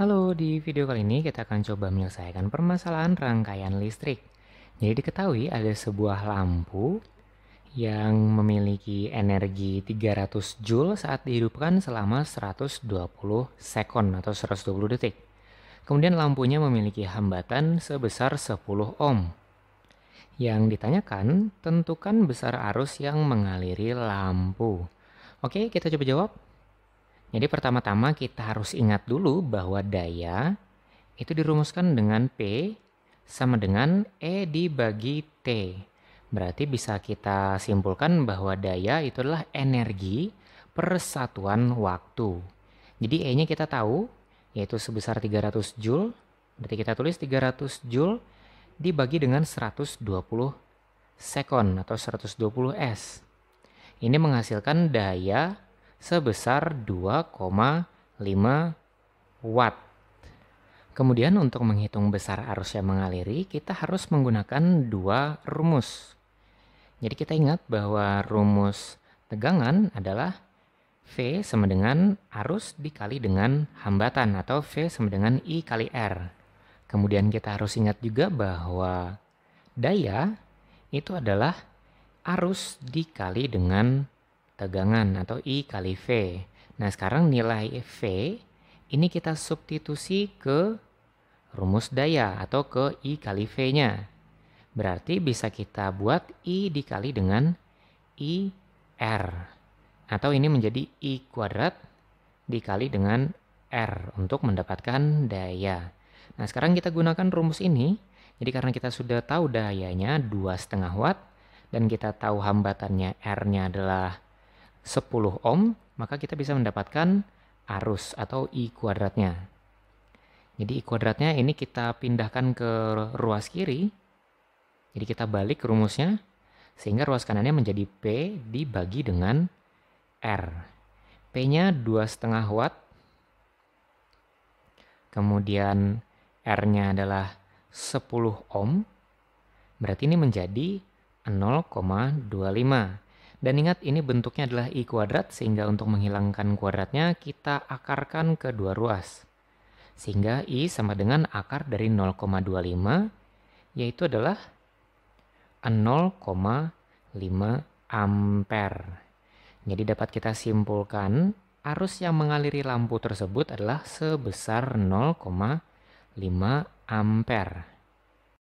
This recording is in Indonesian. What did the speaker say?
Halo, di video kali ini kita akan coba menyelesaikan permasalahan rangkaian listrik. Jadi diketahui ada sebuah lampu yang memiliki energi 300 Joule saat dihidupkan selama 120 sekon atau 120 detik. Kemudian lampunya memiliki hambatan sebesar 10 ohm. Yang ditanyakan, tentukan besar arus yang mengaliri lampu. Oke, kita coba jawab. Jadi pertama-tama kita harus ingat dulu bahwa daya itu dirumuskan dengan P sama dengan E dibagi T. Berarti bisa kita simpulkan bahwa daya itu adalah energi persatuan waktu. Jadi E-nya kita tahu yaitu sebesar 300 Joule. Berarti kita tulis 300 Joule dibagi dengan 120 second atau 120 S. Ini menghasilkan daya sebesar 2,5 watt. Kemudian untuk menghitung besar arus yang mengaliri, kita harus menggunakan dua rumus. Jadi kita ingat bahwa rumus tegangan adalah V sama dengan arus dikali dengan hambatan atau V sama dengan I kali R. Kemudian kita harus ingat juga bahwa daya itu adalah arus dikali dengan tegangan atau I kali V. Nah sekarang nilai V ini kita substitusi ke rumus daya atau ke I kali V-nya. Berarti bisa kita buat I dikali dengan I R. Atau ini menjadi I kuadrat dikali dengan R untuk mendapatkan daya. Nah sekarang kita gunakan rumus ini. Jadi karena kita sudah tahu dayanya 2,5 watt dan kita tahu hambatannya R-nya adalah 10 ohm, maka kita bisa mendapatkan arus atau I kuadratnya. Jadi I kuadratnya ini kita pindahkan ke ruas kiri. Jadi kita balik rumusnya sehingga ruas kanannya menjadi P dibagi dengan R. P-nya 2,5 watt. Kemudian R-nya adalah 10 ohm. Berarti ini menjadi 0,25. Dan ingat ini bentuknya adalah i kuadrat sehingga untuk menghilangkan kuadratnya kita akarkan ke dua ruas. Sehingga i sama dengan akar dari 0,25 yaitu adalah 0,5 ampere. Jadi dapat kita simpulkan arus yang mengaliri lampu tersebut adalah sebesar 0,5 ampere.